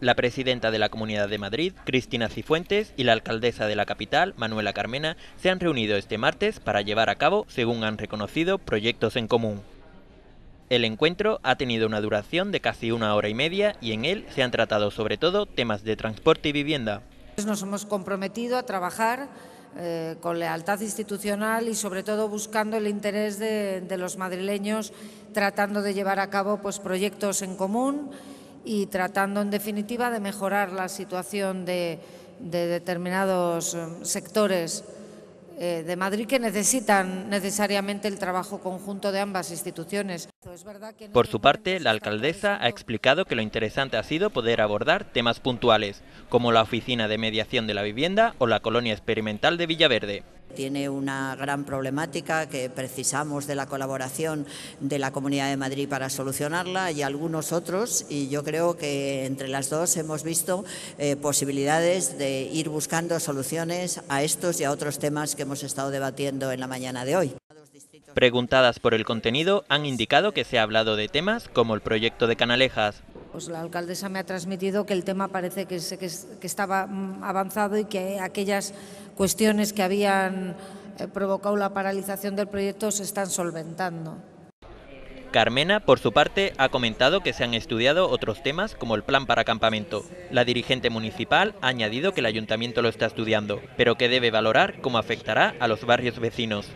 la presidenta de la Comunidad de Madrid, Cristina Cifuentes, y la alcaldesa de la capital, Manuela Carmena, se han reunido este martes para llevar a cabo, según han reconocido, proyectos en común. El encuentro ha tenido una duración de casi una hora y media y en él se han tratado sobre todo temas de transporte y vivienda. Nos hemos comprometido a trabajar eh, con lealtad institucional y sobre todo buscando el interés de, los madrileños, tratando de llevar a cabo pues, proyectos en común y tratando en definitiva de mejorar la situación de, determinados em, sectores eh, de Madrid que necesitan necesariamente el trabajo conjunto de ambas instituciones. Por su parte, la alcaldesa ha explicado que lo interesante ha sido poder abordar temas puntuales, como la Oficina de Mediación de la Vivienda o la Colonia Experimental de Villaverde. Tiene una gran problemática que precisamos de la colaboración de la Comunidad de Madrid para solucionarla y algunos otros y yo creo que entre las dos hemos visto eh, posibilidades de ir buscando soluciones a estos y a otros temas que hemos estado debatiendo en la mañana de hoy. Preguntadas por el contenido, han indicado que se ha hablado de temas como el proyecto de Canalejas, pues la alcaldesa me ha transmitido que el tema parece que, que, estaba mm, avanzado y que aquellas cuestiones que habían eh, provocado la paralización del proyecto se están solventando. Carmena, por su parte, ha comentado que se han estudiado otros temas como el plan para campamento. La dirigente municipal ha añadido que el ayuntamiento lo está estudiando, pero que debe valorar cómo afectará a los barrios vecinos.